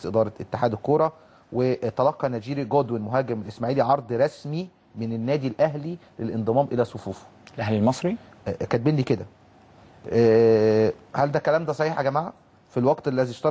مجلس اداره اتحاد الكوره وتلقى نجيري جودوين مهاجم الاسماعيلي عرض رسمي من النادي الاهلي للانضمام الى صفوفه الاهلي المصري آه، آه، كاتبين لي كده آه، هل ده الكلام ده صحيح يا جماعه في الوقت الذي اشترط